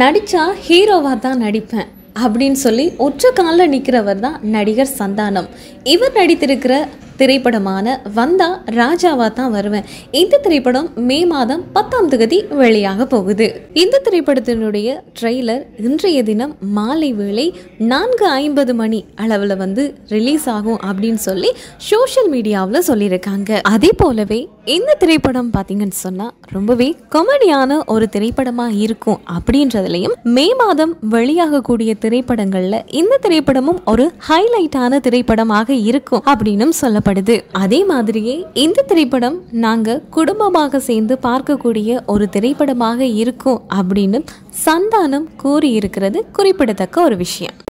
நடித்தா ஹீரோவாக தான் நடிப்பேன் அப்படின்னு சொல்லி ஒற்ற காலில் நிற்கிறவர் தான் நடிகர் சந்தானம் இவர் நடித்திருக்கிற திரைப்படமான வந்தா ராஜாவா தான் வருவேன் இந்த திரைப்படம் மே மாதம் பத்தாம் தேதி வெளியாக போகுது இந்த திரைப்படத்தினுடைய ட்ரெய்லர் இன்றைய தினம் மாலை வேளை நான்கு ஐம்பது மணி அளவில் வந்து ரிலீஸ் ஆகும் அப்படின்னு சொல்லி சோஷியல் மீடியாவில் சொல்லியிருக்காங்க அதே போலவே இந்த திரைப்படம் பார்த்தீங்கன்னு சொன்னால் ரொம்பவே காமெடியான ஒரு திரைப்படமாக இருக்கும் அப்படின்றதுலையும் மே மாதம் வெளியாகக்கூடிய திரைப்படங்களில் இந்த திரைப்படமும் ஒரு ஹைலைட்டான திரைப்படமாக இருக்கும் அப்படின்னு சொல்லப்படும் காட்டப்படுது அதே மாதிரியே இந்த திரைப்படம் நாங்கள் குடும்பமாக சேர்ந்து பார்க்கக்கூடிய ஒரு திரைப்படமாக இருக்கும் அப்படின்னு சந்தானம் கூறியிருக்கிறது குறிப்பிடத்தக்க ஒரு விஷயம்